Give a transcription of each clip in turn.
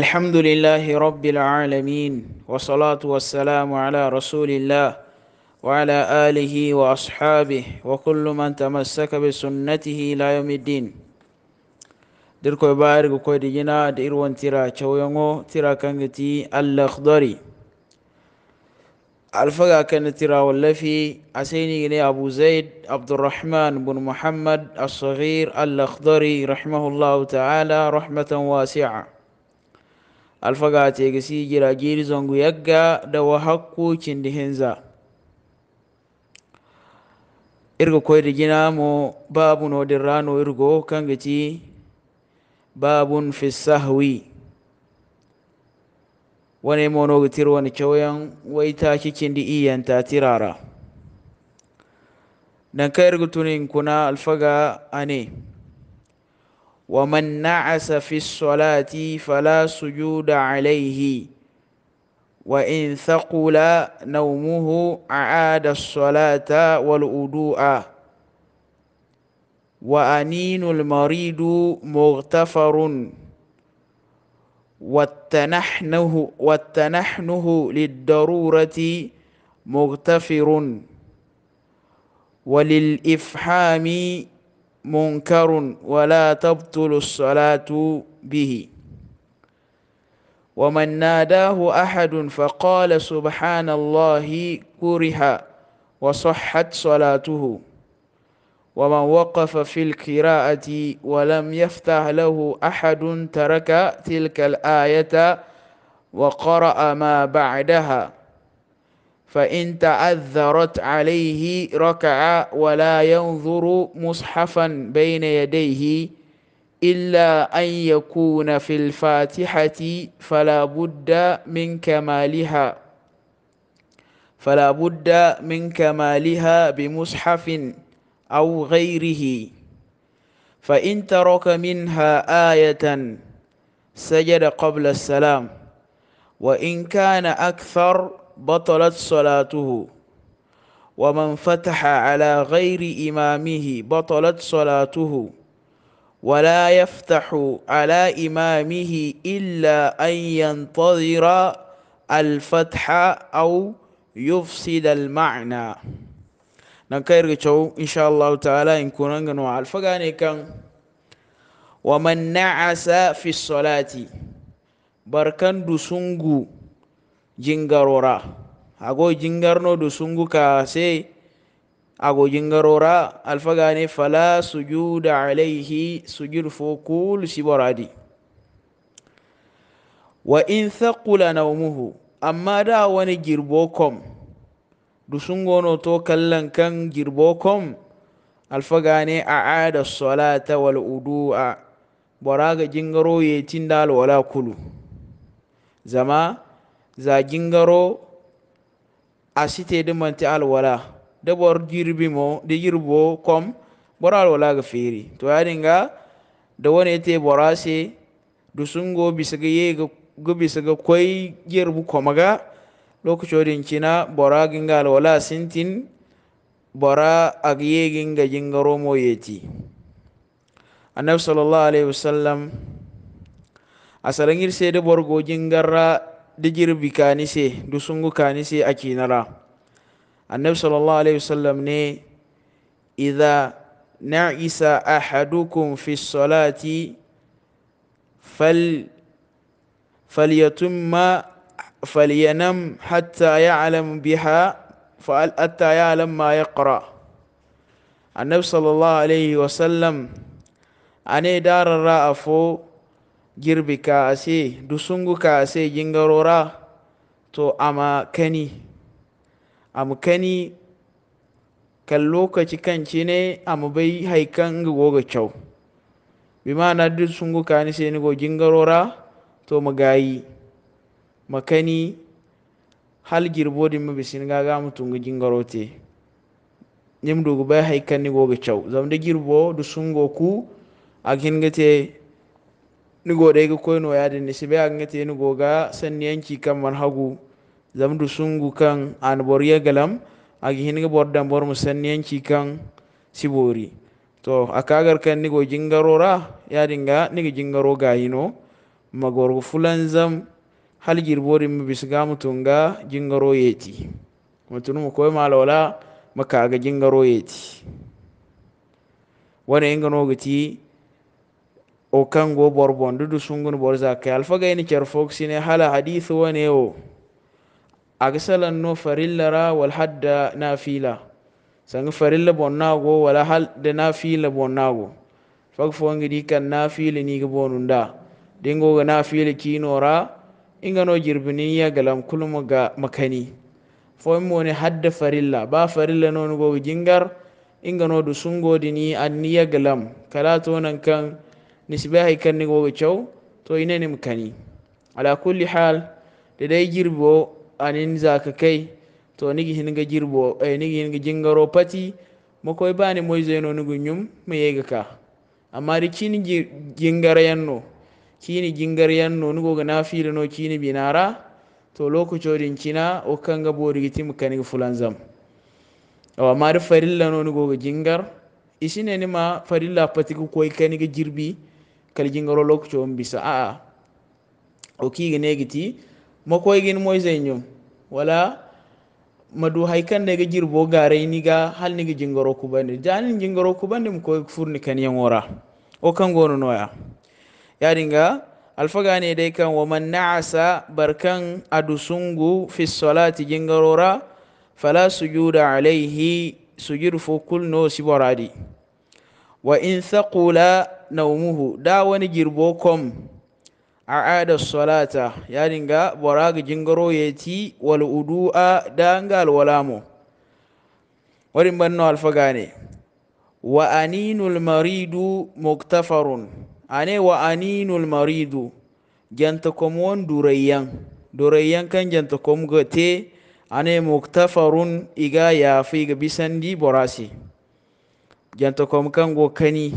الحمد لله رب العالمين والصلاة والسلام على رسول الله وعلى آله وأصحابه وكل من تمسك بسنته لا يوم الدين دركو بارك كودي جنا ديروان تيرا تشويونغو تيرا كانغتي الأخضري الفقه كان تيرا واللفي أسيني إلي أبو زيد عبد الرحمن بن محمد الصغير الأخضري رحمه الله تعالى رحمة واسعة alfaga tega gira giri zongu yagga wa hakku cindi hinza irgo koyde ginamo babunodir rano irgo kanga ti babun fi sahwi wane no gitir wani coyan waita kikindi iyanta tirara danka irgo tunin kuna alfaga ane ومن نعس في الصلاة فلا سجود عليه وإن ثقل نومه أعاد الصلاة والأدوء وأنين المريض مغتفر والتنحنه, والتنحنه للضرورة مغتفر وللإفحام منكر ولا تبطل الصلاة به ومن ناداه أحد فقال سبحان الله كره وصحت صلاته ومن وقف في القراءة ولم يفتح له أحد ترك تلك الآية وقرأ ما بعدها فإن تعذرت عليه ركع ولا ينظر مصحفا بين يديه إلا أن يكون في الفاتحة فلا بد من كمالها فلا بد من كمالها بمصحف أو غيره فإن ترك منها آية سجد قبل السلام وإن كان أكثر بطلت صلاته ومن فتح على غير إمامه بطلت صلاته ولا يفتح على إمامه إلا أن ينتظر الفتح أو يفسد المعنى نكير نعم، إن شاء الله تعالى إن كنا نوع الفقاني كان ومن نعس في الصلاة بركان دسونغو jingarora ago sungu sai se ago jingarora alfagane fala sujuda alayhi sujud fo kul siboradi wa in thaqula nawmuhu amma da wani girbo kom no to kallan kan girbo kom alfagane a ada salata wal udu'a boraga jingaro yetin dal wala kulu zama a site da manti alwala de bor mo da jirbo kom bor alwala ga feri to dinga da wani te borase dusungo bisaga ye ga bisaga koma jirbu komaga lokacodin cina bora ginga alwala sintin bora a agiye ginga jingaro mo yeti annabi sallallahu alaihi wasallam asalangir sede borgo garra. dijir bi kani se du sungu kani se akinara annabi sallallahu alaihi wasallam ne idha na'isa ahadukum fi salati fal falyatumma falyanam hatta ya'lam biha fa atta ya'lam ma yaqra annabi sallallahu alaihi wasallam ane darara afo girbi ka ase dusungu ka ase gingarora to ama kani ama kani kan lokaci kan cine ama bai haikan nga goga cau bi na dusungu ka ni sai ni go jingarora to magayi makani hal girbo din mabi sin ga ga ga gingarote, nim dugu bai haikan ni goga cau da girbo dusungo ku a gingate nigo da ga koyo ya da ni sibe an gate ni goga san yanki kan man hagu zamdu sungu kan an bor ya galam agi hinga bor dan bor mu san yanki kan sibori to akagar kan nigo jingarora ya dinga nigo jingaro ga hino go fulan zam hal bori mu bisga mutunga jingaro yeti mutunu mu ma malola maka ga jingaro yeti wani ingano nogati o kango borbon dudu sungun bor zaka ni cer fogsine hala hadith wone o aga no farillara wal hadda nafila sang farilla bonnago wala de nafila bonnago fak fongi di kan ni go bonunda dingoga inga kinora ingano ya galam kulum ga makani mo ne hadda farilla ba farilla go jingar ingano du sungodi ni niya galam kala tonan kan nisbahi kanni go cew to inenim mkani ala kulli hal da dai girbo anin zaka kai to nigi ga girbo eh nigi ga jingaro pati makoy bani moy zeno nugu nyum ma yega ka amma ri kini jingara yanno kini jingara yanno go ga nafila no kini binara to chodin kina o kanga gitim kaniga fulan zam amma ri farilla no go ga jingar isine ma farilla patigu koy ga jirbi kaljingaro lokaci on bisa a'a o kiga negiti makoygin moyzeñum wala madu haikan daga jirbo ni ga hal niga jingaro kubandi janin jingaro kubandi mo koy furni yan wora o kangono noya alfa gane dai kan wa man na'asa barkan adusungu fi salati jingarora fala sujuda alaihi sujud fo kulno siboradi wa in thaqula naumuhu da wani girbo kom a ada salata ya dinga bora ga jingaro ya ti wal udu'a da an ga alwalamo warin banno alfaga ne wa aninul maridu muktafarun ane wa aninul maridu janta kom won durayyan durayyan kan janta kom ga te ane muktafarun iga ya fi ga bisandi borasi janta kom kan go kani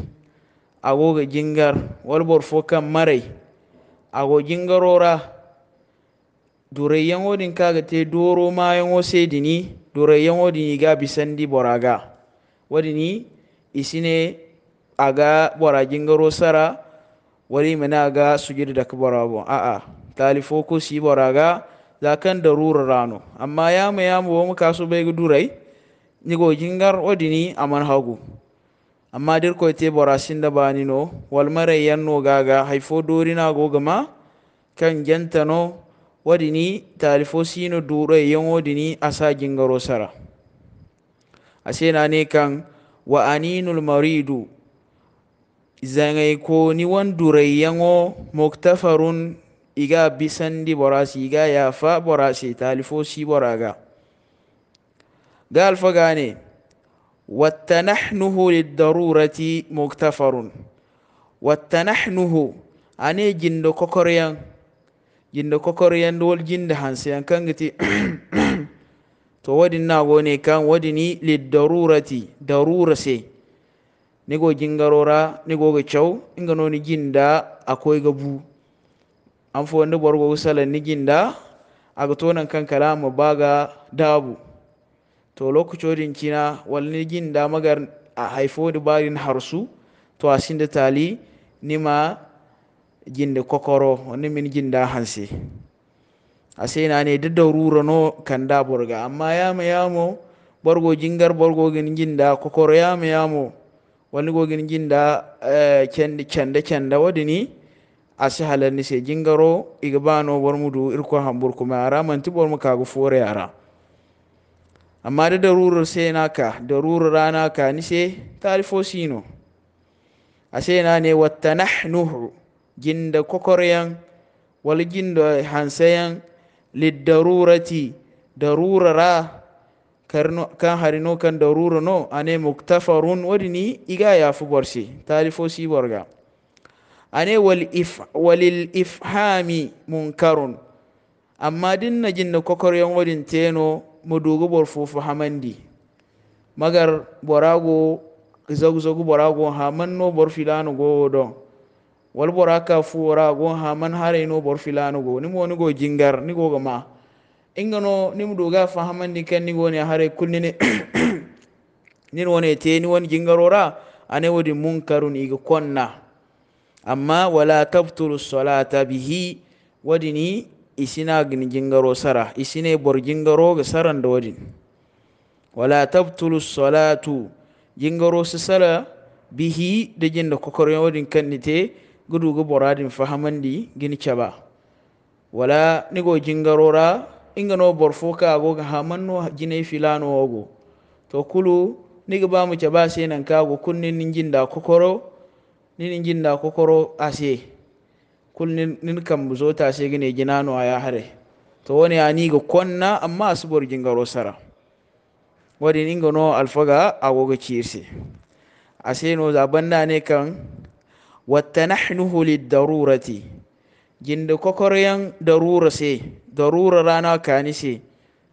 agoga jingar walbor fo kan marai ago jingarora yan odin kaga te doro mayan dini sedini yan odin ga bisandi boraga wadini isine aga bora jingaro sara wari mana ga sujir da ka bo a'a a ko fokus yi boraga zakan kan darura rano amma ya mu ya mu mu kasu bai durai ni go jingar odini aman hagu amma dir koyte bora wal mare yan no gaga hayfo dorinago gogama kan jantano wadini talifo sino duro yan wadini asa gingaro sara asena ne kan wa aninul maridu zangay ko ni wan duray yango muktafarun iga bisandi borasi iga yafa borasi talifo si boraga ga alfa gane wattanahnuhu lidarurati muktafarun wattanahnuhu ane jindo kokoryan jindo kokoryan wol jinda hansiyan kangiti to wadi nagone kan wadi ni lidarurati darura se nigo jingarora nigo ga caw inga noni jinda akoy ga bu an fo wanda borgo sala ni jinda aga tonan kan kalama baga dabu to lokacin kina walni da magar a haifo da barin harsu to a da tali nima da kokoro wani min sai na ne duk da kan kanda burga amma ya yamo borgo jingar borgo gin ya kokoro ya yamo wani gogin ginda eh, kendi kende kende a ase halanni sai jingaro bar bormudu irko hamburku kuma ara manti bormu kagu fore ara amma da sai darurur senaka darururanaka ni sai tarifo sino na ne wattanahnuhu ginda kokoryan wal ginda hansayan lidarurati darurara karno kan harino kan darura no ane muktafarun ni iga ya fu borsi tarifo si borga ane wal if walil ifhami munkarun amma dinna ginda kokoryan wadin teno modogo bor fofo hamandi magar borago zagu-zagu borago haman no bor filano go do wal boraka fu borago haman hare no bor filano go ni moni go jingar ni go gama ingano ni mudoga fa hamandi ken ni go ne hare kulni ne ni woni te ni woni jingarora ane wodi munkarun igi konna amma wala tabtulu salata bihi wadini isina gingaro sara isine bor gingaro ga saran da wajin wala tabtulu salatu gingaro su sala bihi da jin da kokorin wajin kan nite gudu ga boradin di gini ba wala nigo gingarora ingano bor foka go ga hamanno jine filano ogo to kulu niga ba mu ba sai nan kago kunnin ninjin da kokoro ninjin da kokoro ase kul nin kam zo ta sai gine nuwa aya hare to wani ani ga konna amma asubor garo sara wadi ninga no alfaga agogo a sai no zabanna ne kan wata wattanahnuhu lidarurati jinda kokoryan darura sai, darura rana kani se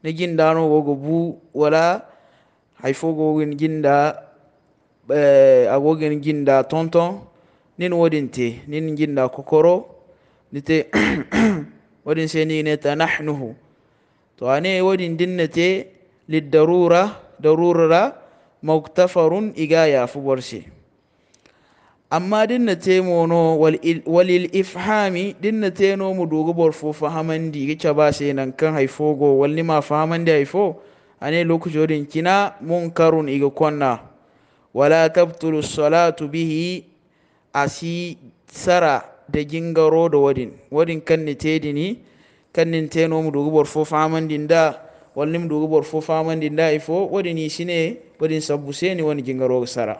ni gindano gogo bu wala haifo gogin ginda eh, agogin ginda tonton nin wadinte nin ginda kwakwaro nite wadin seni neta nahnuhu to ane wadin dinnete lidarura i ga yaafa yafu se amma dinnate mono walil ifhami dinnate no mu dogo borfo fahamandi i ga caba se kan haifo go ni ma fahamandi haifo ane lokacin kina munkarun iga konna wala tabtulu salatu bihi si sara da gingaro da wadin wadin kan te ni kanni tedini kannin teno mu dugu bor fo famandin da walli mu dugu bor fo famandin da ifo wadin isine wadin sabbu seni wani jingaro sara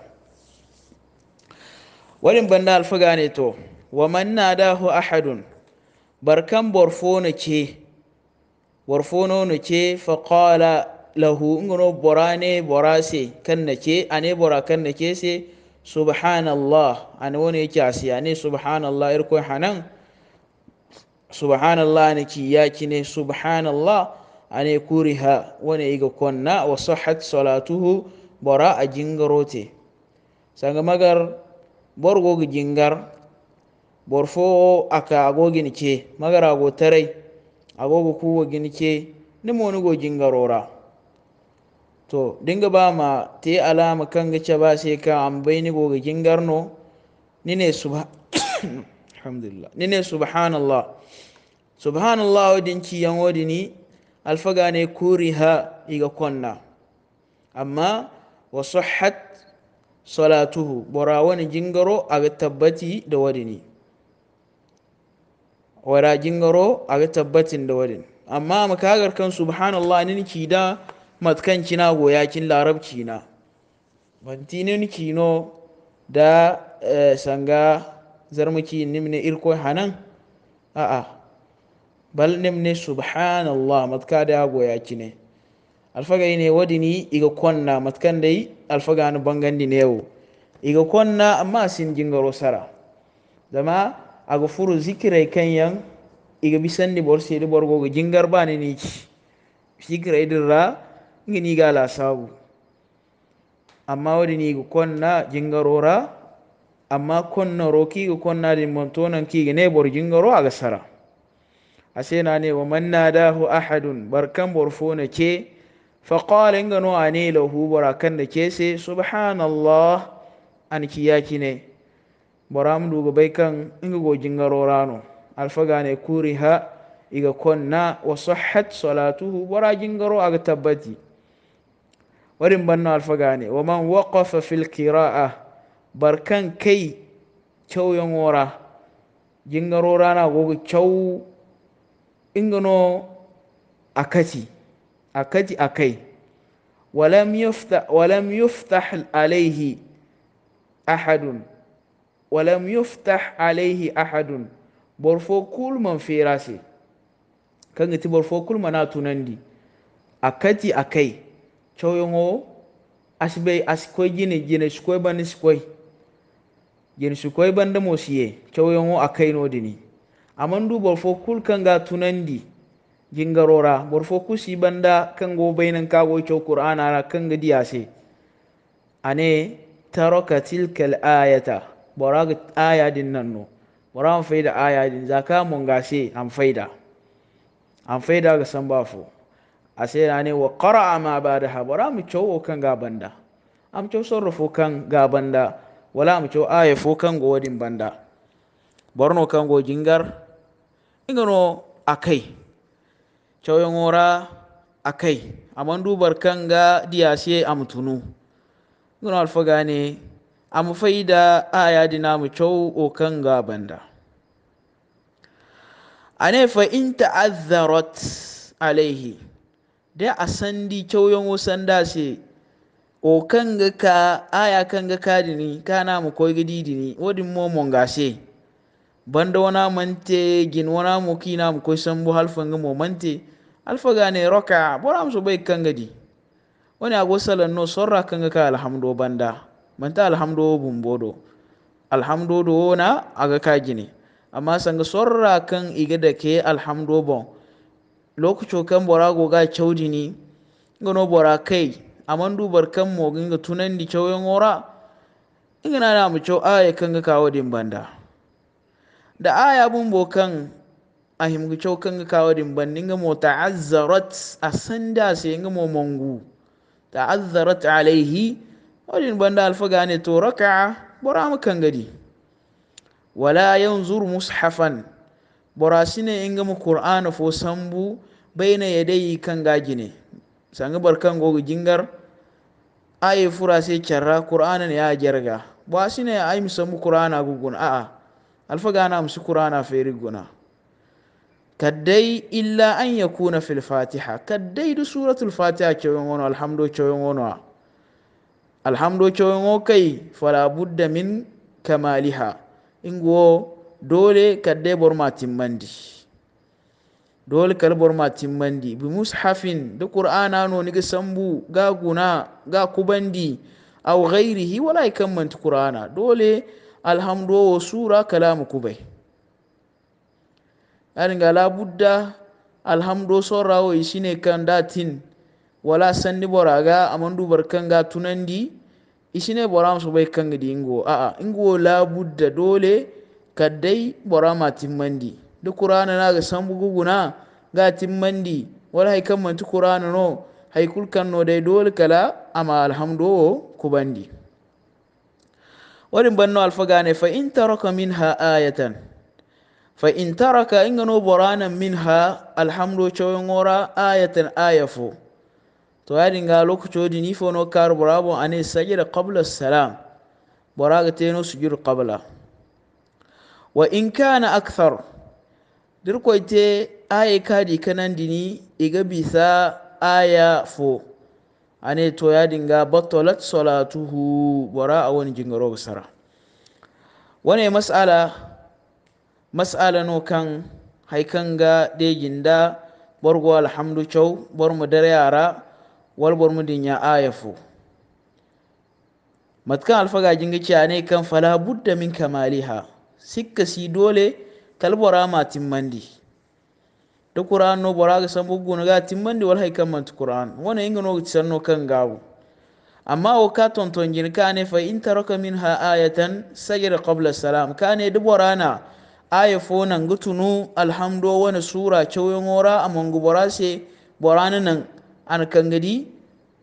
wadin banda gane to wa man nadahu ahadun barkan bor fo no ke bor fo no no ke fa qala lahu ngono borane borase kan na nake ane bora kan na nake se subhanallah ani wani yake asiyani subhanallah irko hanan subhanallah ne ki yaki ne subhanallah ane kuriha woni iga kwanna wa sahhat salatuhu bara a jingarote sanga magar borgogi ga jingar borfo aka agogin ke magar ago tarai agogo kuwa gin ke ni moni go jingarora to dinga ba ma te alama kan gace ba sai ka an bai ni goga gingarno ni ne subha alhamdulillah ni ne subhanallah subhanallah wadin ki yan wadini alfaga ne ha iga konna amma wa sahhat salatuhu bora wani jingaro a ga tabbati da wadini wara jingaro a ga tabbatin da wadi amma makagar kan subhanallah ni ki da matkan cina goya kin larab cina bantinin kino da eh, sanga zarmuki nimne irko hanan a'a bal nimne subhanallah matka da goya kine alfaga ne wadini iga konna matkan dai alfaga no bangandi yau. iga konna amma sin jingaro sara zama aga furu zikirai yan iga bisanni bor sedi borgo jingar bani ni zikirai dirra gala sabu. amma ni niigo konna jingarora amma konnoro kiigo konna di montonan ki ne bor jingaro aga sara ne wa manna dahu ahadun bar bor fona ke fa qala ingano ani lahu bora kanda se subhanallah an ya kiyakine boram dugo bai kan ingogo jingarorano kuri kuriha iga konna wa sahhat salatuhu bora jingaro aga tabbati ورين بنا الفقاني ومن وقف في القراءة بركان كي تشو ينورا جنرورانا غوغ تشو إنغنو أكتي أكتي أكي ولم يفتح ولم يفتح عليه أحد ولم يفتح عليه أحد برفو كل من في راسي كان تبرفو كل مناتو نندي أكتي أكي o asbe askoi jine jine skoy ban skoy jine skoi banda mosiye akay no dini amandu fo kul kanga tunandi jingarora borfo kusi banda kango bainan kago cho qur'an ara kanga diyase ane taraka tilkal ayata borag aya din nanno borag faida aya din zakamun mun gase am faida am faida ga san ne wa qaraa ma haɓar a mi cowo kan ga banda am cow sorrofo kan gaban banda wala mi cow aya fo kango wadin banda borno kango jingar ingano akai coyon ora akai aman dubar kanga a mutunu ingano alfa gane am faida aya dina mu o kan gaban da a fa in ta'azzarat alaihi da a kyauyan wasan sanda se o kanga ka aya kanga ka na mu koy gididini wadin mo ga se banda wana mante gin wana mo na mu koy sambu ga mo mante alfa ne roka bora mu so bai kanga di wani ago salan no sorra ga ka alhamdo banda manta alhamdo bumbodo alhamdo do na aga ka gini amma sanga sorra kan iga da ke alhamdo bon lokaco kan bora goga ni ingano bora kai amandu barkan mo ginga tunandi cawyan ora ingana na mu chau aya ga kawo din banda da aya bumbo kan chau kan ga kawo din banda ga mo ta'azzarat asanda se ga mo mangu ta'azzarat alaihi wajen banda alfa gane to raka'a bora mu kan gadi, wala yanzur mushafan borasine mu qur'ana fo sambu bayna yadayi kan gagine sanga barkango jingar aye fura sai kyarra qur'ana ne ya jarga borasine ay musambu qur'ana gugun a'a alfa gana musu qur'ana feri guna kaddai illa an yakuna fil fatiha kaddai du suratul fatiha cewen wono alhamdu cewen wono alhamdu kai fala budda min kamaliha ingo dole kadde borma timmandi dole kal borma timmandi bi mushafin da qur'ana no ni sambu ga guna ga kubandi aw ghairihi wala yakammanti qur'ana dole alhamdu wa sura kalamu kubai yarin ga labudda alhamdu sorawo shine kan datin wala sanni boraga amandu kan ga tunandi ishine boram su bai kan gidi ingo a'a ingo labudda dole kaddai borama timmandi duk qur'ana san buguguna ga timmandi wala hay kamma ti qur'ana no hay no dai dole kala ama alhamdu ku bandi. waɗin banno alfagane fa in taraka minha ayatan fa in taraka ingano borana minha alhamdu coyongora ayatan aya fo dinga yaɗinga lokacodi ni fono kar borabon ane sajira qabla salam boraga teno sujudu qabla wa in kana akthar dirkoite aya kadi kanan dini iga bisa aya fo ane to ya dinga batalat salatuhu wara a wani jingaro basara wane mas'ala mas'ala no kan haikan ga degin da bargo alhamdu kyau, bar mu dare yara wal bar mu dinya ayafu matkan alfaga jinga ci ane kan fala budda min kamaliha sikka si dole talbora ma timmandi to qur'an no bora ga san bugu ga timmandi wal hay kamman qur'an wona inga no kan gawo amma o ka tonton jin kane fa in taraka minha ayatan sajira qabla salam kane dubora na aya nan gutunu alhamdo wani sura cewin wora a mangubora se borani nan an kangadi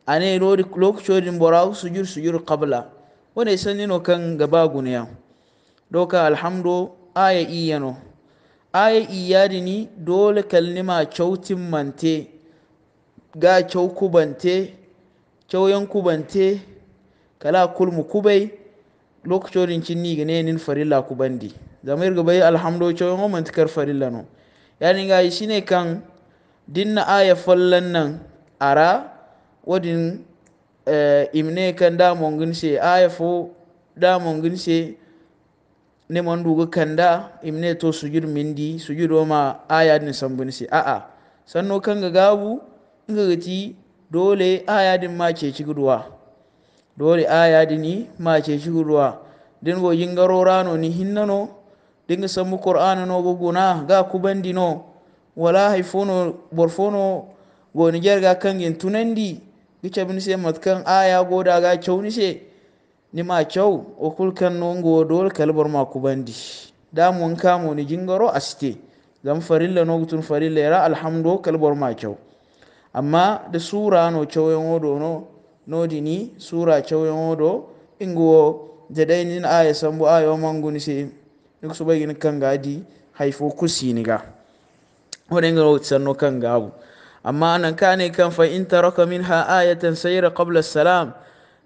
a ne lokacin bora sujur sujur kabla wani sani kan gaba guniya doka alhamdo aya iyano aya iyadini dole kalima cautin mante ga cau kubante cauyan kubante kala kulmu kubai lokacin ni gane nin farilla kubandi zamir ga bai alhamdo cauyan mante kar farilla no yani ga ne kan dinna aya fallan nan ara wadin eh, imne kan da mongin aya fo da mongin ne man dugu kanda imne to sujud mindi sujud ma aya ni sambun si a a sanno kan ga gabu inga gati dole aya din ma ce ci gudwa dole aya din ni ma ce ci gudwa din go yingaro rano ni hinnano din sammu qur'ana no go guna ga bandi no wala haifono borfono go ni jerga kan gin tunandi gice bin se matkan aya goda ga chauni se nima kyau okulkan nongo dole kalbor ma bandi. da mun kamo ni jingaro site zan farilla no gutun farilla ra alhamdu kalbar ma kyau amma da sura no cewen wodo no nodi ni sura cewen wodo ingo da dai ni aya sambu ayo se duk su bai kan kanga haifo kusi ga wadan ga no kanga abu amma nan kane kan fa in taraka minha ayatan sayra qabla salam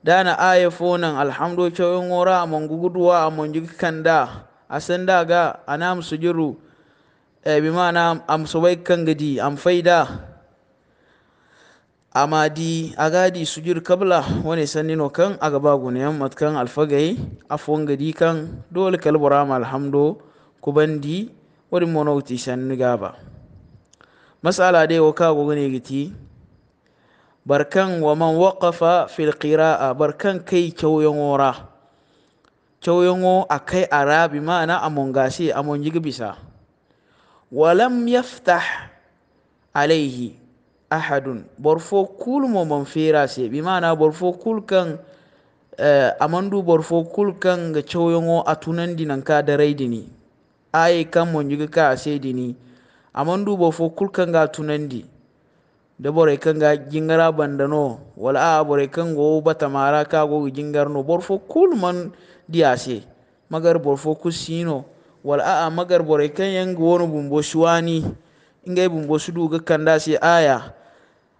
dana ayefonan a coyon wora da a san da ga a daga musu jiru e bi ma na amsu bai kan gadi am faida amadi agadi sujur kabla wani sannino kan aga bagune yan matkan alfagai afon gadi kan dole kalbura ma alhamdo kubandi wani monauti sannu gaba masala dai waka gogone giti barkan waman waqafa fil qira'a barkan kai cawyanwora cawyanwo a kai arabi ma'ana amongasi gasi bisa wa bisa walam yaftah alaihi ahadun borfo kul mo man fera se bi borfo kul kan amandu borfo kul kan ga cawyanwo a tunan dinan ka da raidini aye kan ka a amandu borfo kul kan ga tunandi da bore ga jingara bandano wala a bore go bata mara ka kago jingarno borfo kulman diase magar borfo kusino wala a magar bore kan yanga wono bumbo suwani ingai bumbo sudu ga kanda se aya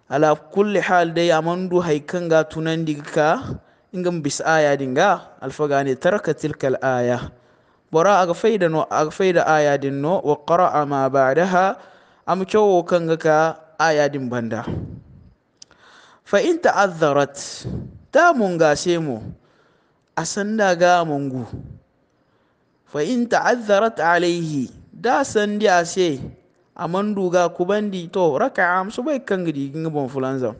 ala kulli hal dai amandu hay ga tunan digka ingam bis aya dinga alfagani taraka tilka al aya bora aga faida no aga faida aya dinno wa qara ma ba'daha am chowo ga ka ayadin banda fa in ta'azzarat ta gashe mu a sanda ga mungu fa in ta'azzarat alaihi da sandi a se a ku kubandi to raka so bai kan gadi ginga bon fulanza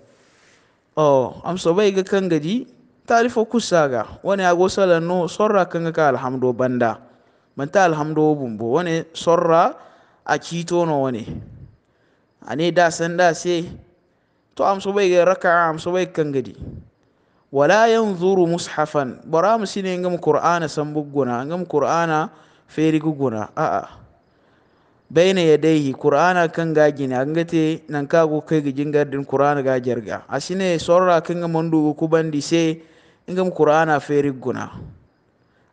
oh so bai ga kan gadi kusa kusaga wani ago sala no sorra kan ka alhamdo banda manta alhamdo bumbo wani sorra a kito no wani ane da san da se to am so bay raka'a am so kan gadi wala yanzuru mushafan bara mu shine ngam qur'ana san bugguna ngam qur'ana feri guguna a'a bayna yadayhi qur'ana kan gaji na ngate nan go kai gijin gardin qur'ana ga jarga asine sorra kan ngam mandu ku bandi se ngam qur'ana feri guna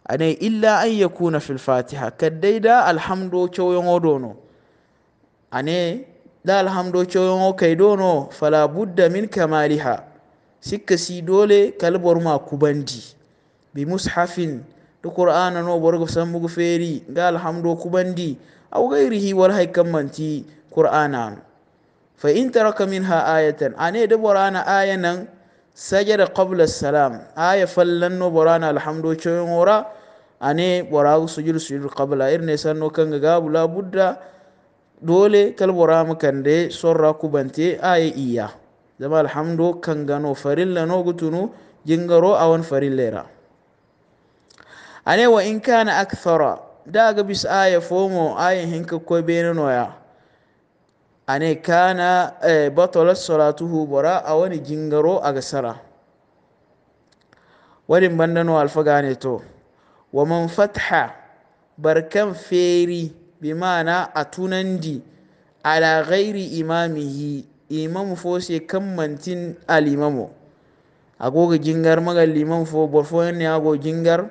ane illa an yakuna fil fatiha kaddaida alhamdu choyon odono ane da alhamdo coyon dono fala min kamaliha sikka si dole kalbar ma kubandi bi mushafin da qur'ana no borgo sammugo feri ga alhamdo kubandi aw gairihi war hay kammanti qur'ana fa in taraka minha ayatan ane da borana ayanan sajada qabla salam aya fallan no borana alhamdo coyon ora ane borago sujud sujud qabla irne sanno kanga gabu budda dole kalbora kande sorra kubante aye iya zama alhamdu kangano farilla no jingaro awan farillera ane wa in kana akthara daga bis aya fomo aya hinka koy bene noya ane kana eh, batalat salatuhu bora awani jingaro aga sara bandano alfagane to wa man barkan feri bimana a tunandi ala ghairi imamihi imam fo se kammantin alimamo agoga jingar maga limam fo bor fo ne ago jingar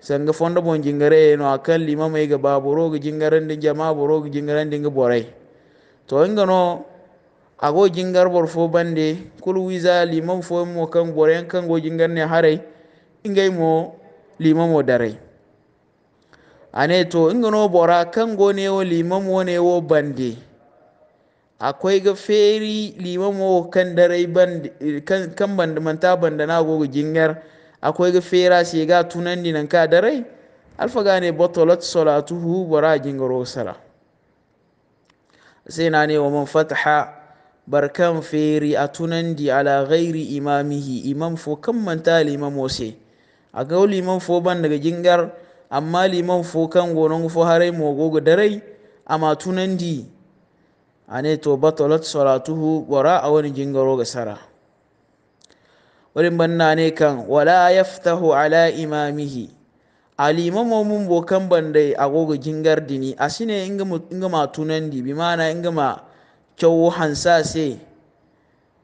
sanga fondo bon gingare e no akal limam ay e ga baboro ga gingaran din jama'a boro ga gingaran din ga borai to inga no ago jingar bor fo bande kul wiza limam fo mo kan borai kan go jingar ne harai ingai mo limamo darai ane to ingano bora kan liman wo ne wo bande akwai ga feri wo kan darai bande kan, kan bande manta bande na jingar akwai ga fera sai ga tunan dinan ka darai alfa gane botolat salatuhu bora gingaro sala sai na ne wa man fataha barkan feri a tunan di ala ghairi imamihi imam fo kan manta wo sai a ga liman fo ban daga jingar amma liman fo kan gonon fo harai a matunan di a ane to batalat salatuhu wara a wani jingaro ga sara wani banna ne kan wala yaftahu ala imamihi alima momun bokan bandai agogo jingar dini shine inga matunan di bi mana inga ma kyau hansa se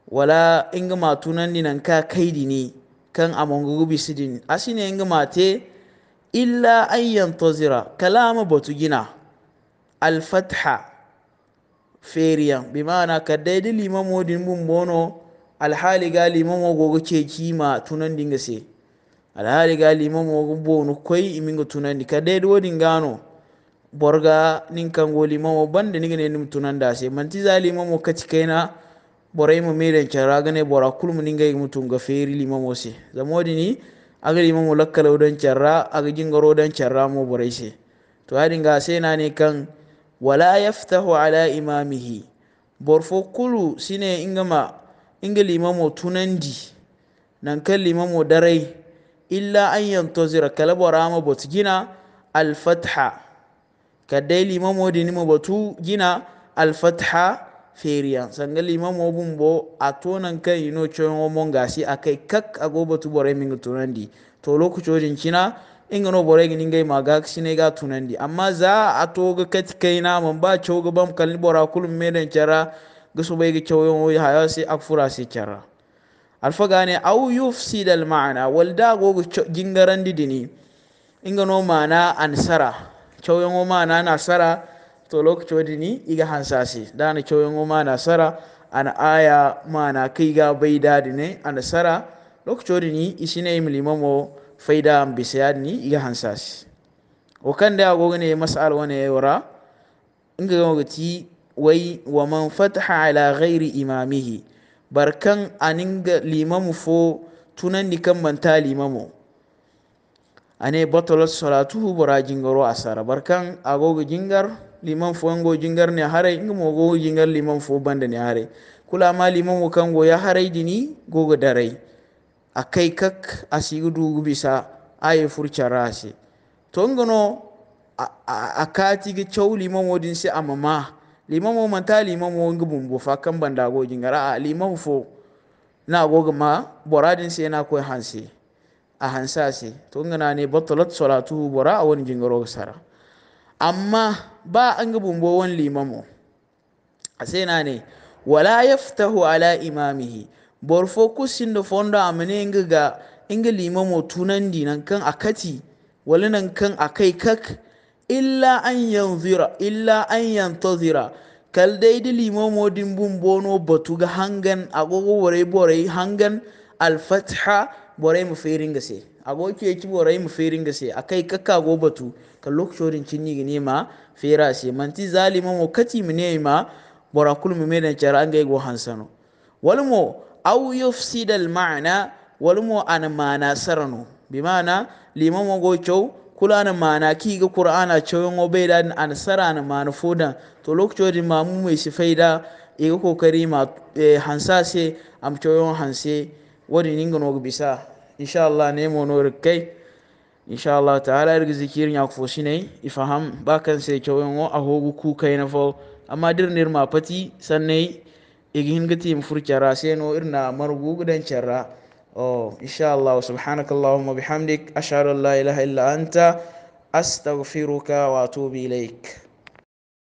wala inga matunan dinan nan ka kaidi ne kan amongo bisidin a shine inga mate illa an yantazira kalama batugina alfatha feriyan bi ma'ana kadda yadi limamo din bun bono alhali ga limamo gogo ke kima tunan dinga se alhali ga limamo gogo bono koi iminga tunan di kadda yadi wodin gano borga nin go limamo banda niga ne nim tunan da se manti za limamo kaci kai kaina borai mu meren cara gane bora kulmu ninga yi mutun ga feri limamo se zamodi ni agar imamu lakkala dan carra aga jingaro don carra mu borese to hadin ga na ne kan wala yaftahu ala imamihi borfo kulu sine ingama inga limamu tunandi nan kan limamu darai illa an yantazira kala rama botu gina al fatha kadai dini ma botu gina al feriya sanga limam o bo a tonan kan ino coyon gasi a kai kak a goba tu bore tunan tunandi to wajen cina inga no bore gini ngai shi ne ga tunandi amma za a to ga kai na mun ba coga bam kalli bora kulun medan cara ga su bai ga coyon o haya sai fura sai cara alfa gane au yufsid al ma'ana wal da go gingaran didini inga no ma'ana ansara coyon o na nasara to lokacin ni iga hansasi dana coyon ma nasara ana aya kai ga bai ne a nasara lokacin ni isine milimamo faida ni iga hansasi o kande agogene masal wura in ga gogati wai wa man fataha ala ghairi imamihi barkan ga limamu fo tunan ni kan manta limamu ane salatu salatuhu bara jingaro asara barkan agogo jingar liman fo ngo jingar ne haray ngmo go jingar liman fo banda ne hare kula ma liman wo kango ya hare dini go darai akai kak asigu dugu bisa aye furcha rasi to ngono akati ge chow liman wo dinse amama liman wo manta liman wo ngum bo fa kan banda go jingara a liman fo na go ma boradin se na koy hansi a hansasi to ngana ne batalat salatu bora a wani jingaro sara amma ba anga bumbo won limamo a ne wala yaftahu ala imamihi bor da kusindo fondo amene inga ga inga limamo tunandi dinan kan akati wala nan kan akai kak illa an yanzira illa an yantazira kal daidi limamo din bumbono batuga hangan agogo wore bore hangan alfatha bore mu ferin gase ago ke ki bore mu ferin gase akai kakka go batu ka lokshorin cinni ne ma fera se manti zalima mo kati mu ne ma bora kul mu dan cara an go hansano walmo aw yufsidal ma'na walmo an mana sarano bi mana limamo go chow kula na ma'ana ki ga qur'ana chawon obaida an sarana mana fodan to lokacin ma mu mai sifaida e kokari ma eh, hansa se am chawon hanse wodi ningonogo bisa insha allah inchallah nemonore kay inchallah taala erga zikir ñako fo sinay i faham ɓa kan se cowen o a hogu ku na fo amma dir nirma pati sannay gati hinga tim fur sai no irna margu gudan carra o oh, inchallah subhanak allahuma bihamdik ashhadu an la ilaha illa anta astaghfiruka wa atubu ilayk